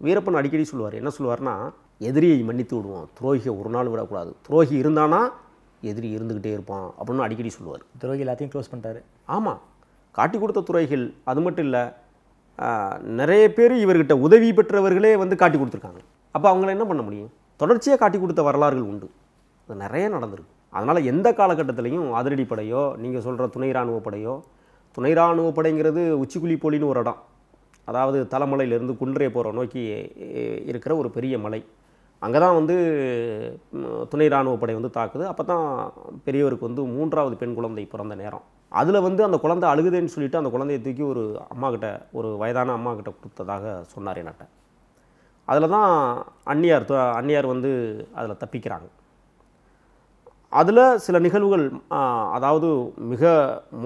வீரப்பன் அடிக்கடி சொல்லுவார் என்ன சொல்லுவார்னா எதிரியை மன்னித்து விடுவோம் துரோகியை ஒரு நாள் விடக்கூடாது துரோகி இருந்தானா எதிரி இருந்துக்கிட்டே இருப்பான் அப்படின்னு அடிக்கடி சொல்லுவார் துரோகி எல்லாத்தையும் க்ளோஸ் பண்ணிட்டாரு ஆமாம் காட்டி கொடுத்த துறைகள் அது மட்டும் இல்லை நிறைய பேர் இவர்கிட்ட உதவி பெற்றவர்களே வந்து காட்டி கொடுத்துருக்காங்க அப்போ அவங்கள என்ன பண்ண முடியும் தொடர்ச்சியாக காட்டி கொடுத்த வரலாறுகள் உண்டு அது நிறைய நடந்திருக்கு அதனால் எந்த காலகட்டத்திலையும் அதிரடிப்படையோ நீங்கள் சொல்கிற துணை படையோ துணை படைங்கிறது உச்சிக்குழி போலின்னு ஒரு இடம் அதாவது தலைமலையிலேருந்து குன்றே போகிற நோக்கி இருக்கிற ஒரு பெரிய மலை அங்கே தான் வந்து துணை படை வந்து தாக்குது அப்போ தான் பெரியவருக்கு வந்து மூன்றாவது பெண் குழந்தை பிறந்த நேரம் அதில் வந்து அந்த குழந்தை அழுகுதேன்னு சொல்லிவிட்டு அந்த குழந்தைய தூக்கி ஒரு அம்மாக்கிட்ட ஒரு வயதான அம்மாக்கிட்ட கொடுத்ததாக சொன்னார் என்கிட்ட அதில் தான் அன்னியார் அன்னியார் வந்து அதில் தப்பிக்கிறாங்க அதில் சில நிகழ்வுகள் அதாவது மிக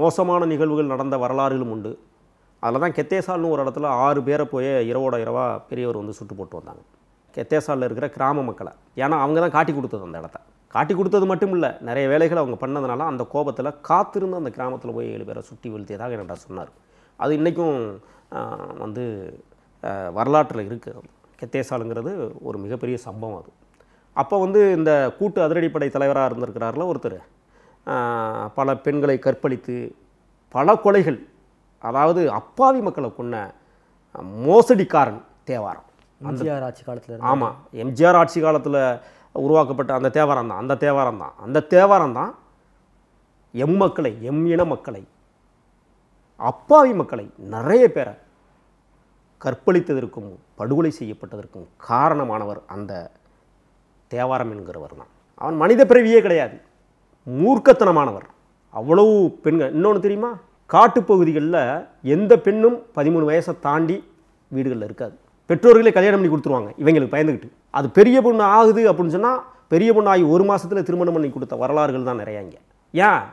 மோசமான நிகழ்வுகள் நடந்த வரலாறுகளும் உண்டு அதில் தான் கெத்தேசால்னு ஒரு இடத்துல ஆறு பேரை போய் இரவோட இரவாக பெரியவர் வந்து சுட்டு போட்டு வந்தாங்க கெத்தேசாலில் இருக்கிற கிராம மக்களை ஏன்னா அவங்க தான் காட்டி கொடுத்தது அந்த இடத்த காட்டி கொடுத்தது மட்டும் இல்லை நிறைய வேலைகளை அவங்க பண்ணதுனால அந்த கோபத்தில் காத்திருந்து அந்த கிராமத்தில் போய் ஏழு பேரை சுட்டி வீழ்த்தியதாக என்னடா சொன்னார் அது இன்றைக்கும் வந்து வரலாற்றில் இருக்குது கெத்தேசாலுங்கிறது ஒரு மிகப்பெரிய சம்பவம் அது அப்போ வந்து இந்த கூட்டு அதிரடிப்படை தலைவராக இருந்திருக்கிறார்ல ஒருத்தர் பல பெண்களை கற்பழித்து பல கொலைகள் அதாவது அப்பாவி மக்களை கொண்ட மோசடிக்காரன் தேவாரம் எம்ஜிஆர் ஆட்சி காலத்தில் ஆமாம் எம்ஜிஆர் ஆட்சி காலத்தில் உருவாக்கப்பட்ட அந்த தேவாரம் தான் அந்த தேவாரம் தான் அந்த தேவாரம் தான் எம் மக்களை எம் இன மக்களை அப்பாவி மக்களை நிறைய பேரை கற்பழித்ததற்கும் படுகொலை செய்யப்பட்டதற்கும் காரணமானவர் அந்த தேவாரம் என்கிறவர் தான் அவன் மனித பிறவியே கிடையாது மூர்க்கத்தனமானவர் அவ்வளவு பெண்கள் இன்னொன்று தெரியுமா காட்டுப்பகுதிகளில் எந்த பெண்ணும் பதிமூணு வயசை தாண்டி வீடுகளில் இருக்காது பெற்றோர்களே கல்யாணம் பண்ணி கொடுத்துருவாங்க இவங்களுக்கு பயந்துக்கிட்டு அது பெரிய பொண்ணு ஆகுது அப்படின்னு சொன்னால் பெரிய பொண்ணு ஆகி ஒரு மாதத்தில் திருமணம் பண்ணி கொடுத்த வரலாறுகள் தான் நிறையா இங்கே ஏன்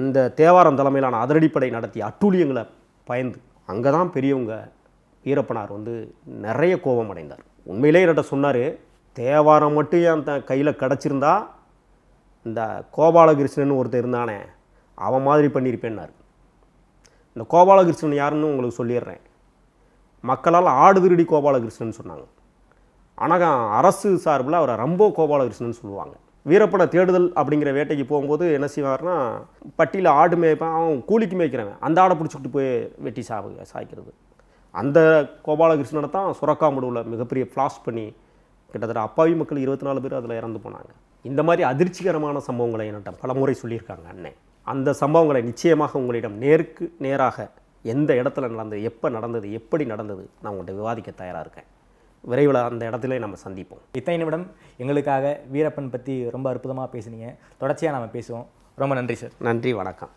இந்த தேவாரம் தலைமையிலான அதிரடிப்படை நடத்திய அட்டூழியங்களை பயந்து அங்கே தான் பெரியவங்க வீரப்பனார் வந்து நிறைய கோபம் அடைந்தார் உண்மையிலே என்னட்ட சொன்னார் தேவாரம் மட்டும் என் கையில் கிடச்சிருந்தா இந்த கோபாலகிருஷ்ணன் ஒருத்தர் இருந்தானே அவன் மாதிரி பண்ணியிருப்பேன்னார் இந்த கோபாலகிருஷ்ணன் யாருன்னு உங்களுக்கு சொல்லிடுறேன் மக்களால் ஆடு திருடி கோபாலகிருஷ்ணன் சொன்னாங்க ஆனால் அரசு சார்பில் அவரை ரொம்ப கோபாலகிருஷ்ணன் சொல்லுவாங்க வீரப்பட தேடுதல் அப்படிங்கிற வேட்டைக்கு போகும்போது என்ன செய்வார்னா பட்டியில் ஆடு மேய்ப்பான் அவன் கூலிக்கு மேய்க்கிறவன் அந்த ஆடை பிடிச்சிக்கிட்டு போய் வெட்டி சாவு சாய்க்கிறது அந்த கோபாலகிருஷ்ணனை தான் சுரக்காம்படுவில் மிகப்பெரிய ஃப்ளாஷ் பண்ணி கிட்டத்தட்ட அப்பாவி மக்கள் இருபத்தி நாலு பேர் அதில் இறந்து போனாங்க இந்த மாதிரி அதிர்ச்சிகரமான சம்பவங்களை என்னட்ட பலமுறை சொல்லியிருக்காங்க அண்ணன் அந்த சம்பவங்களை நிச்சயமாக உங்களிடம் நேருக்கு நேராக எந்த இடத்துல நடந்தது எப்போ நடந்தது எப்படி நடந்தது நான் உங்கள்கிட்ட விவாதிக்க தயாராக இருக்கேன் விரைவில் அந்த இடத்துல நம்ம சந்திப்போம் இத்தனை நிமிடம் எங்களுக்காக வீரப்பன் பற்றி ரொம்ப அற்புதமாக பேசுனீங்க தொடர்ச்சியாக நம்ம பேசுவோம் ரொம்ப நன்றி சார் நன்றி வணக்கம்